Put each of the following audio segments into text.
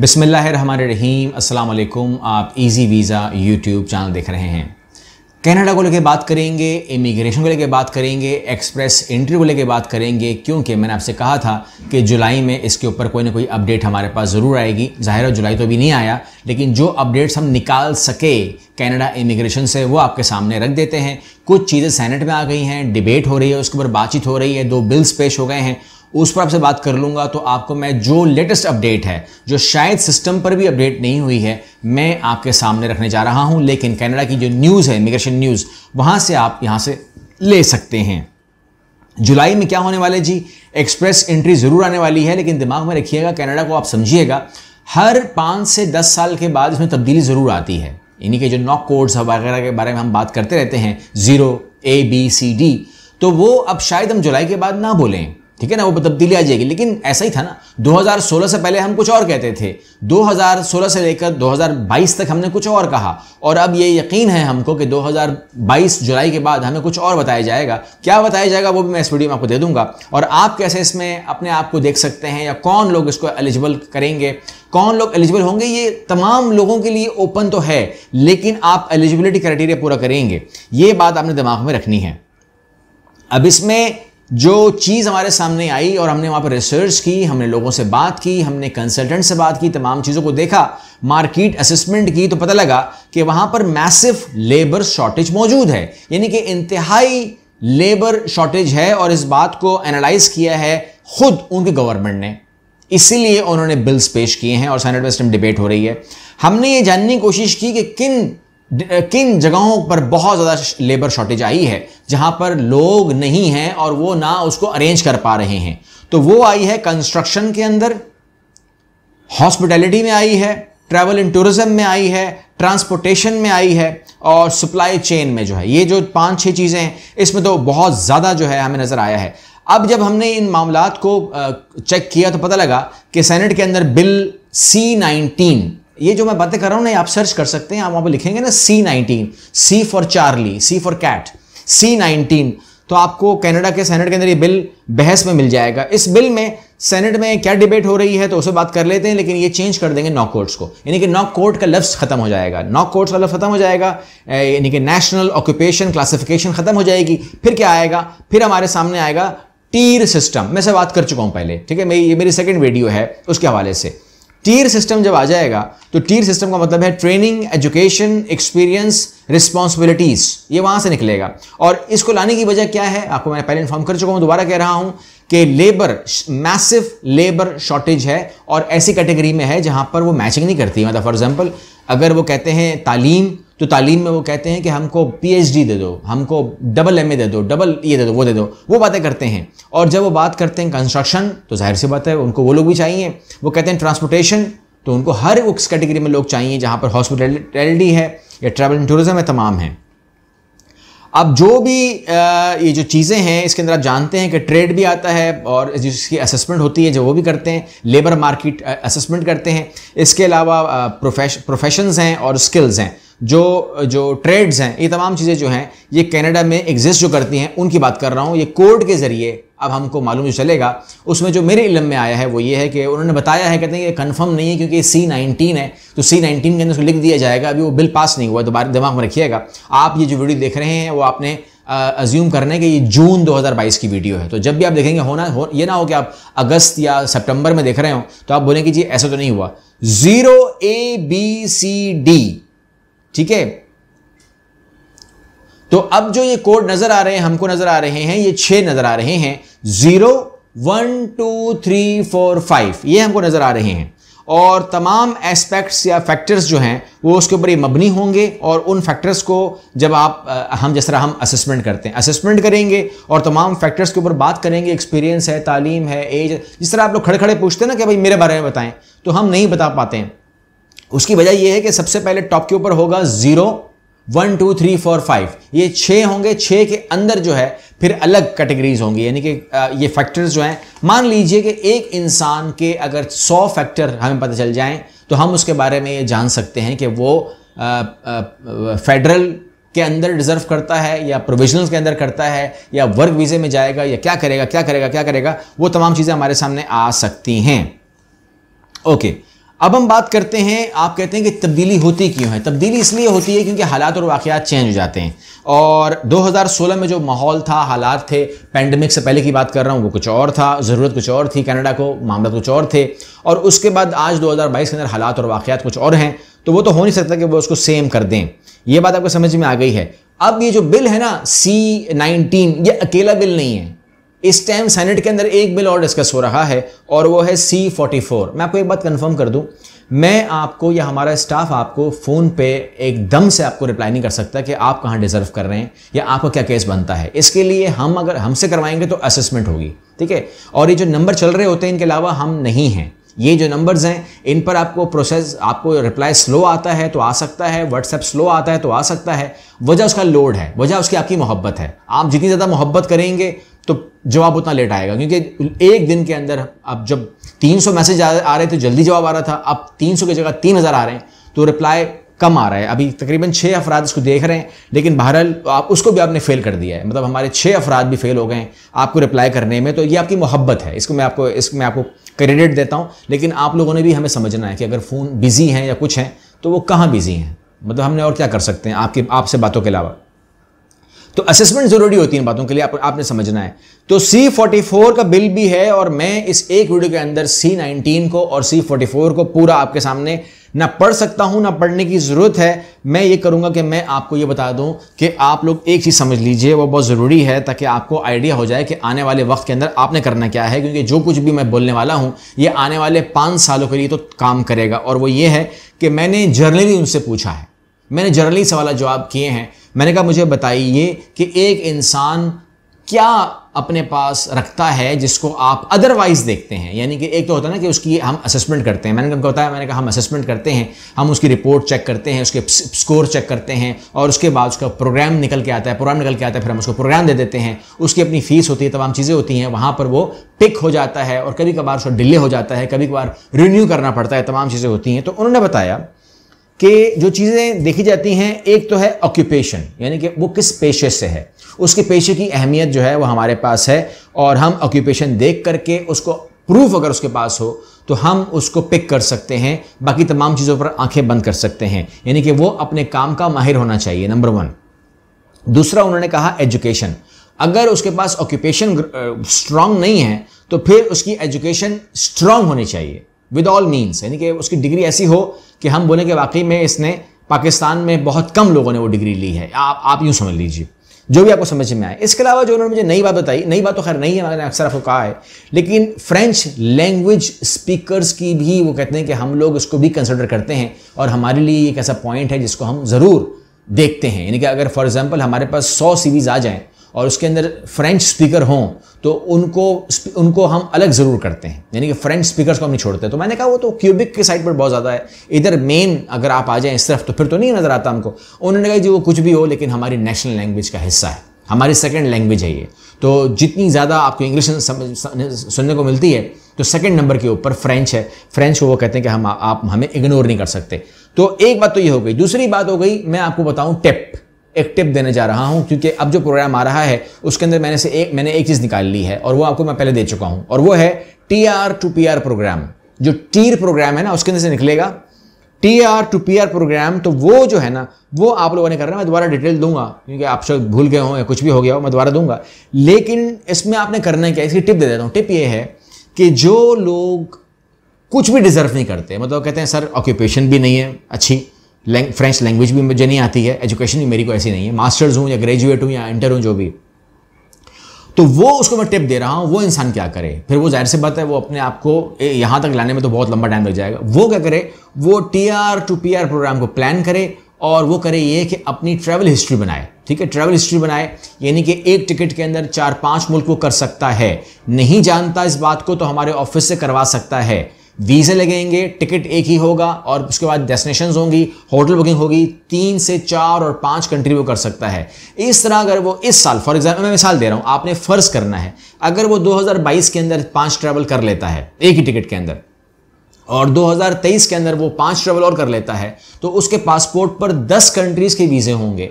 बिसमीम असल आप इजी वीज़ा यूट्यूब चैनल देख रहे हैं कनाडा को लेकर बात करेंगे इमिग्रेशन को लेकर बात करेंगे एक्सप्रेस इंट्री को लेकर बात करेंगे क्योंकि मैंने आपसे कहा था कि जुलाई में इसके ऊपर कोई ना कोई अपडेट हमारे पास ज़रूर आएगी ज़ाहिर है जुलाई तो अभी नहीं आया लेकिन जो अपडेट्स हम निकाल सके कनाडा इमिग्रेशन से वो आपके सामने रख देते हैं कुछ चीज़ें सेनेट में आ गई हैं डिबेट हो रही है उसके ऊपर बातचीत हो रही है दो बिल्स पेश हो गए हैं उस पर आपसे बात कर लूँगा तो आपको मैं जो लेटेस्ट अपडेट है जो शायद सिस्टम पर भी अपडेट नहीं हुई है मैं आपके सामने रखने जा रहा हूँ लेकिन कैनेडा की जो न्यूज़ है इमिग्रेशन न्यूज़ वहाँ से आप यहाँ से ले सकते हैं जुलाई में क्या होने वाले जी एक्सप्रेस एंट्री ज़रूर आने वाली है लेकिन दिमाग में रखिएगा कनाडा को आप समझिएगा हर पाँच से दस साल के बाद इसमें तब्दीली ज़रूर आती है इन्हीं के जो नॉक कोड्स वगैरह के बारे में हम बात करते रहते हैं zero A B C D तो वो अब शायद हम जुलाई के बाद ना बोलें ठीक है ना वो तब्दीली मतलब आ जाएगी लेकिन ऐसा ही था ना 2016 से पहले हम कुछ और कहते थे 2016 से लेकर 2022 तक हमने कुछ और कहा और अब ये यकीन है हमको कि 2022 जुलाई के बाद हमें कुछ और बताया जाएगा क्या बताया जाएगा वो भी मैं इस वीडियो में आपको दे दूंगा और आप कैसे इसमें अपने आप को देख सकते हैं या कौन लोग इसको एलिजिबल करेंगे कौन लोग एलिजिबल होंगे ये तमाम लोगों के लिए ओपन तो है लेकिन आप एलिजिबिलिटी क्राइटेरिया पूरा करेंगे ये बात आपने दिमाग में रखनी है अब इसमें जो चीज़ हमारे सामने आई और हमने वहाँ पर रिसर्च की हमने लोगों से बात की हमने कंसल्टेंट से बात की तमाम चीज़ों को देखा मार्केट असेसमेंट की तो पता लगा कि वहाँ पर मैसिव लेबर शॉर्टेज मौजूद है यानी कि इंतहाई लेबर शॉर्टेज है और इस बात को एनालाइज किया है खुद उनके गवर्नमेंट ने इसीलिए उन्होंने बिल्स पेश किए हैं और सेनेट में डिबेट हो रही है हमने ये जानने की कोशिश की कि किन किन जगहों पर बहुत ज़्यादा लेबर शॉर्टेज आई है जहां पर लोग नहीं हैं और वो ना उसको अरेंज कर पा रहे हैं तो वो आई है कंस्ट्रक्शन के अंदर हॉस्पिटैलिटी में आई है ट्रैवल एंड टूरिज्म में आई है ट्रांसपोर्टेशन में आई है और सप्लाई चेन में जो है ये जो पांच छह चीज़ें हैं इसमें तो बहुत ज़्यादा जो है हमें नज़र आया है अब जब हमने इन मामला को चेक किया तो पता लगा कि सेनेट के अंदर बिल सी नाइनटीन ये जो मैं बातें कर रहा हूँ ना आप सर्च कर सकते हैं आप वहां पर लिखेंगे ना C nineteen C for Charlie C for cat C nineteen तो आपको कनाडा के सेनेट के अंदर ये बिल बहस में मिल जाएगा इस बिल में सेनेट में क्या डिबेट हो रही है तो उसे बात कर लेते हैं लेकिन ये चेंज कर देंगे नॉक कोर्ट्स को यानी कि नॉक कोर्ट का लफ्ज़ खत्म हो जाएगा नॉक कोर्ट्स का लफ्ज़ खत्म हो जाएगा यानी कि नेशनल ऑक्यूपेशन क्लासिफिकेशन खत्म हो जाएगी फिर क्या आएगा फिर हमारे सामने आएगा टीर सिस्टम मैं से बात कर चुका हूँ पहले ठीक है मेरी ये मेरी सेकेंड वीडियो है उसके हवाले से टीयर सिस्टम जब आ जाएगा तो टीयर सिस्टम का मतलब है ट्रेनिंग एजुकेशन एक्सपीरियंस रिस्पॉन्सिबिलिटीज ये वहां से निकलेगा और इसको लाने की वजह क्या है आपको मैंने पहले इन्फॉर्म कर चुका हूं दोबारा कह रहा हूं कि लेबर मैसिव लेबर शॉर्टेज है और ऐसी कैटेगरी में है जहां पर वो मैचिंग नहीं करती मतलब फॉर एग्जाम्पल अगर वो कहते हैं तालीम तो तालीम में वो कहते हैं कि हमको पीएचडी दे दो हमको डबल एमए दे दो डबल ये दे दो वो दे दो वो बातें करते हैं और जब वो बात करते हैं कंस्ट्रक्शन तो जाहिर सी बात है उनको वो लोग भी चाहिए वो कहते हैं ट्रांसपोर्टेशन तो उनको हर उस कैटेगरी में लोग चाहिए जहाँ पर हॉस्पिटलिटी है या ट्रैवल एंड टूरिज़म है तमाम है अब जो भी ये जो चीज़ें हैं इसके अंदर आप जानते हैं कि ट्रेड भी आता है और जिसकी असेसमेंट होती है जो वो भी करते हैं लेबर मार्केट असेसमेंट करते हैं इसके अलावा प्रोफेश प्रोफेशंस हैं और स्किल्स हैं जो जो ट्रेड्स हैं ये तमाम चीज़ें जो हैं ये कनाडा में एग्जिस्ट जो करती हैं उनकी बात कर रहा हूँ ये कोर्ट के ज़रिए अब हमको मालूम जो चलेगा उसमें जो मेरे इलम में आया है वो ये है कि उन्होंने बताया है कहते हैं ये कन्फर्म नहीं है क्योंकि सी नाइनटीन है तो सी नाइनटीन के अंदर उसको लिख दिया जाएगा अभी वो बिल पास नहीं हुआ दोबारा दिमाग में रखिएगा आप ये जो वीडियो देख रहे हैं वो आपने अज्यूम करने के ये जून 2022 की वीडियो है तो जब भी आप देखेंगे होना हो ये ना हो कि आप अगस्त या सितंबर में देख रहे हो तो आप बोलेंगे जी ऐसा तो नहीं हुआ zero A B C D ठीक है तो अब जो ये कोड नजर आ रहे हैं हमको नजर आ रहे हैं ये छह नजर आ रहे हैं zero one two three four five ये हमको नजर आ रहे हैं और तमाम एस्पेक्ट्स या फैक्टर्स जो हैं वो उसके ऊपर ये मबनी होंगे और उन फैक्टर्स को जब आप हम जिस तरह हम असेसमेंट करते हैं असेसमेंट करेंगे और तमाम फैक्टर्स के ऊपर बात करेंगे एक्सपीरियंस है तालीम है एज जिस तरह आप लोग खड़े खड़े पूछते हैं ना कि भाई मेरे बारे में बताएं तो हम नहीं बता पाते हैं उसकी वजह यह है कि सबसे पहले टॉप के ऊपर होगा zero one two three four five ये छः होंगे छः के अंदर जो है फिर अलग कैटेगरीज होंगी यानी कि ये फैक्टर्स जो हैं मान लीजिए कि एक इंसान के अगर सौ फैक्टर हमें पता चल जाएं तो हम उसके बारे में ये जान सकते हैं कि वो फेडरल के अंदर डिजर्व करता है या प्रोविजनल के अंदर करता है या वर्क वीज़े में जाएगा या क्या करेगा क्या करेगा क्या करेगा वो तमाम चीज़ें हमारे सामने आ सकती हैं ओके okay. अब हम बात करते हैं आप कहते हैं कि तब्दीली होती क्यों है तब्दीली इसलिए होती है क्योंकि हालात और वाक़ात चेंज हो जाते हैं और 2016 में जो माहौल था हालात थे पैंडमिक से पहले की बात कर रहा हूँ वो कुछ और था ज़रूरत कुछ और थी कनाडा को मामला कुछ और थे और उसके बाद आज 2022 के अंदर हालात और वाक़ात कुछ और हैं तो वो तो हो नहीं सकता कि वो उसको सेम कर दें ये बात आपको समझ में आ गई है अब ये जो बिल है ना सी नाइनटीन ये अकेला बिल नहीं है इस टाइम सेनेट के अंदर एक बिल और डिस्कस हो रहा है और वो है सी फोर्टी फोर मैं आपको एक बात कंफर्म कर दूं मैं आपको या हमारा स्टाफ आपको फ़ोन पे एकदम से आपको रिप्लाई नहीं कर सकता कि आप कहाँ डिज़र्व कर रहे हैं या आपका क्या केस बनता है इसके लिए हम अगर हमसे करवाएंगे तो असेसमेंट होगी ठीक है और ये जो नंबर चल रहे होते हैं इनके अलावा हम नहीं हैं ये जो नंबर्स हैं इन पर आपको प्रोसेस आपको रिप्लाई स्लो आता है तो आ सकता है व्हाट्सएप स्लो आता है तो आ सकता है वजह उसका लोड है वजह उसकी आपकी मोहब्बत है आप जितनी ज़्यादा मोहब्बत करेंगे तो जवाब उतना लेट आएगा क्योंकि एक दिन के अंदर अब जब 300 मैसेज आ रहे थे जल्दी जवाब आ रहा था अब 300 की जगह 3000 आ रहे हैं तो रिप्लाई कम आ रहा है अभी तकरीबन छः अफराद इसको देख रहे हैं लेकिन बहरहाल आप उसको भी आपने फेल कर दिया है मतलब हमारे छः अफराद भी फेल हो गए हैं आपको रिप्लाई करने में तो ये आपकी मोहब्बत है इसको मैं आपको इस मैं आपको क्रेडिट देता हूँ लेकिन आप लोगों ने भी हमें समझना है कि अगर फ़ोन बिज़ी हैं या कुछ हैं तो वो कहाँ बिज़ी हैं मतलब हमने और क्या कर सकते हैं आपके आपसे बातों के अलावा तो असेसमेंट जरूरी होती है इन बातों के लिए आप, आपने समझना है तो C44 का बिल भी है और मैं इस एक वीडियो के अंदर C19 को और C44 को पूरा आपके सामने ना पढ़ सकता हूं ना पढ़ने की ज़रूरत है मैं ये करूंगा कि मैं आपको ये बता दूं कि आप लोग एक चीज़ समझ लीजिए वो बहुत ज़रूरी है ताकि आपको आइडिया हो जाए कि आने वाले वक्त के अंदर आपने करना क्या है क्योंकि जो कुछ भी मैं बोलने वाला हूं ये आने वाले पाँच सालों के लिए तो काम करेगा और वो ये है कि मैंने जर्नली उनसे पूछा है मैंने जर्नली सवाल जवाब किए हैं मैंने कहा मुझे बताइए कि एक इंसान क्या अपने पास रखता है जिसको आप अदरवाइज देखते हैं यानी कि एक तो होता है ना कि उसकी हम असेसमेंट करते हैं मैंने कहा बताया मैंने कहा हम असेसमेंट करते हैं हम उसकी रिपोर्ट चेक करते हैं उसके स्कोर चेक करते हैं और उसके बाद उसका प्रोग्राम निकल के आता है प्रोग्राम निकल के आता है फिर हम उसको प्रोग्राम दे देते हैं उसकी अपनी फीस होती है तमाम चीज़ें होती हैं वहाँ पर वो पिक हो जाता है और कभी कभार उसका डिले हो जाता है कभी कभार रिन्यू करना पड़ता है तमाम चीज़ें होती हैं तो उन्होंने बताया कि जो चीज़ें देखी जाती हैं एक तो है ऑक्यूपेशन यानी कि वो किस पेशे से है उसके पेशे की अहमियत जो है वो हमारे पास है और हम ऑक्यूपेशन देख करके उसको प्रूफ अगर उसके पास हो तो हम उसको पिक कर सकते हैं बाकी तमाम चीज़ों पर आंखें बंद कर सकते हैं यानी कि वो अपने काम का माहिर होना चाहिए नंबर वन दूसरा उन्होंने कहा एजुकेशन अगर उसके पास ऑक्यूपेशन स्ट्रांग नहीं है तो फिर उसकी एजुकेशन स्ट्रांग होनी चाहिए विद ऑल मीन्स यानी कि उसकी डिग्री ऐसी हो कि हम बोलें कि वाकई में इसने पाकिस्तान में बहुत कम लोगों ने वो डिग्री ली है आप आप यूँ समझ लीजिए जो भी आपको समझ में आए इसके अलावा जो उन्होंने मुझे नई बात बताई नई बात तो खैर नहीं है मैंने अक्सर आपको कहा है लेकिन फ्रेंच लैंग्वेज स्पीकर्स की भी वो कहते हैं कि हम लोग इसको भी कंसिडर करते हैं और हमारे लिए एक ऐसा पॉइंट है जिसको हम ज़रूर देखते हैं यानी कि अगर फॉर एग्जाम्पल हमारे पास सौ सीवीज़ आ जाएँ और उसके अंदर फ्रेंच स्पीकर हों तो उनको उनको हम अलग ज़रूर करते हैं यानी कि फ्रेंच स्पीकर्स को हम नहीं छोड़ते तो मैंने कहा वो तो क्यूबिक के साइड पर बहुत ज़्यादा है इधर मेन अगर आप आ जाएँ इस तरफ तो फिर तो नहीं नज़र आता हमको उन्होंने कहा जी वो कुछ भी हो लेकिन हमारी नेशनल लैंग्वेज का हिस्सा है हमारी सेकेंड लैंग्वेज है ये तो जितनी ज़्यादा आपको इंग्लिश सुनने को मिलती है तो सेकेंड नंबर के ऊपर फ्रेंच है फ्रेंच को वो कहते हैं कि हम आप हमें इग्नोर नहीं कर सकते तो एक बात तो ये हो गई दूसरी बात हो गई मैं आपको बताऊँ टिप एक टिप देने जा रहा हूँ क्योंकि अब जो प्रोग्राम आ रहा है उसके अंदर मैंने से एक मैंने एक चीज़ निकाल ली है और वो आपको मैं पहले दे चुका हूँ और वो है T R to P R program जो टीर प्रोग्राम है ना उसके अंदर से निकलेगा T R to P R program तो वो जो है ना वो आप लोगों ने करना मैं दोबारा डिटेल दूंगा क्योंकि आप सब भूल गए हो या कुछ भी हो गया हो मैं दोबारा दूंगा लेकिन इसमें आपने करना क्या इसकी टिप दे देता हूँ टिप ये है कि जो लोग कुछ भी डिजर्व नहीं करते मतलब कहते हैं सर ऑक्यूपेशन भी नहीं है अच्छी फ्रेंच लैंग्वेज भी मुझे नहीं आती है एजुकेशन भी मेरी को ऐसी नहीं है मास्टर्स हूँ या ग्रेजुएट हूँ या इंटर हूँ जो भी तो वो उसको मैं टिप दे रहा हूँ वो इंसान क्या करे फिर वो जाहिर सी बात है वो अपने आप को यहाँ तक लाने में तो बहुत लंबा टाइम लग जाएगा वो क्या करे वो T R to P R program को प्लान करे और वो करे ये कि अपनी ट्रैवल हिस्ट्री बनाए ठीक है ट्रैवल हिस्ट्री बनाए यानी कि एक टिकट के अंदर चार पांच मुल्क वो कर सकता है नहीं जानता इस बात को तो हमारे ऑफिस से करवा सकता है वीज़े लगेंगे टिकट एक ही होगा और उसके बाद डेस्टिनेशन होंगी होटल बुकिंग होगी तीन से चार और पाँच कंट्री वो कर सकता है इस तरह अगर वो इस साल फॉर एग्जाम्पल मैं मिसाल दे रहा हूँ आपने फ़र्ज़ करना है अगर वो 2022 के अंदर पाँच ट्रैवल कर लेता है एक ही टिकट के अंदर और 2023 के अंदर वो पाँच ट्रैवल और कर लेता है तो उसके पासपोर्ट पर दस कंट्रीज़ के वीज़े होंगे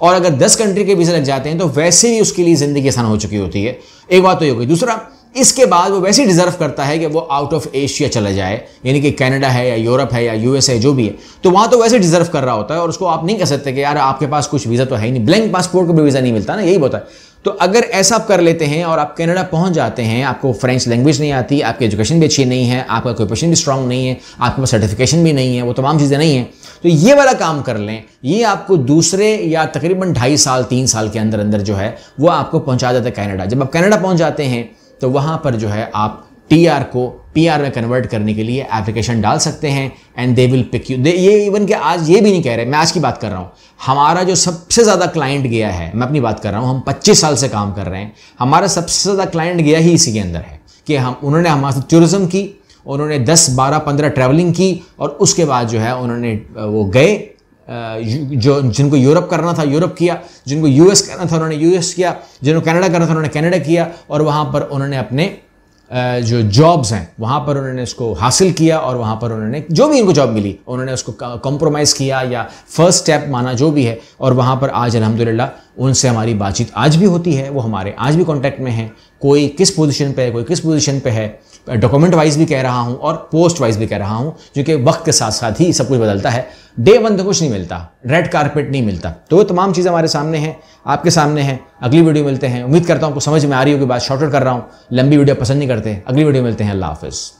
और अगर दस कंट्री के वीज़े लग जाते हैं तो वैसे ही उसके लिए ज़िंदगी आसान हो चुकी होती है एक बात तो ये होगी दूसरा इसके बाद वो वैसे डिज़र्व करता है कि वो आउट ऑफ एशिया चला जाए यानी कि कनाडा है या यूरोप है या यूएस है जो भी है तो वहाँ तो वैसे डिज़र्व कर रहा होता है और उसको आप नहीं कह सकते कि यार आपके पास कुछ वीज़ा तो है ही नहीं ब्लैंक पासपोर्ट का भी वीज़ा नहीं मिलता ना यही होता है तो अगर ऐसा आप कर लेते हैं और आप कनाडा पहुंच जाते हैं आपको फ्रेंच लैंग्वेज नहीं आती आपकी एजुकेशन भी अच्छी नहीं है आपका कोई क्वेश्चन भी स्ट्रांग नहीं है आपके पास सर्टिफिकेशन भी नहीं है वो तमाम चीज़ें नहीं हैं तो ये वाला काम कर लें ये आपको दूसरे या तकरीबन ढाई साल तीन साल के अंदर अंदर जो है वो आपको पहुँचा जाता है कैनेडा जब आप कैनेडा पहुँच जाते हैं तो वहाँ पर जो है आप टी आर को पी आर में कन्वर्ट करने के लिए एप्लीकेशन डाल सकते हैं and they will pick you they ये इवन कि आज ये भी नहीं कह रहे मैं आज की बात कर रहा हूँ हमारा जो सबसे ज़्यादा क्लाइंट गया है मैं अपनी बात कर रहा हूँ हम पच्चीस साल से काम कर रहे हैं हमारा सबसे ज़्यादा क्लाइंट गया ही इसी के अंदर है कि हम उन्होंने हमारे साथ टूरिज़्म की उन्होंने 10 12 15 ट्रैवलिंग की और उसके बाद जो है उन्होंने वो गए जो जिनको यूरोप करना था यूरोप किया जिनको यूएस करना था उन्होंने यूएस किया जिनको कनाडा करना था उन्होंने कनाडा किया और वहाँ पर उन्होंने अपने जो जॉब्स हैं वहाँ पर उन्होंने इसको हासिल किया और वहाँ पर उन्होंने जो भी इनको जॉब मिली उन्होंने उसको कॉम्प्रोमाइज़ किया या फर्स्ट स्टेप माना जो भी है और वहाँ पर आज अलहमदिल्ला उनसे हमारी बातचीत आज भी होती है वो हमारे आज भी कॉन्टैक्ट में हैं कोई किस पोजिशन पर है कोई किस पोजिशन पर है डॉक्यूमेंट वाइज भी कह रहा हूँ और पोस्ट वाइज भी कह रहा हूँ क्योंकि वक्त के साथ साथ ही सब कुछ बदलता है डे वन तो कुछ नहीं मिलता रेड कारपेट नहीं मिलता तो वो तमाम चीज़ें हमारे सामने हैं आपके सामने हैं अगली वीडियो मिलते हैं उम्मीद करता हूँ आपको समझ में आ रही होगी बात शॉर्टकट कर रहा हूँ लंबी वीडियो पसंद नहीं करते अगली वीडियो मिलते हैं अल्लाह हाफिज़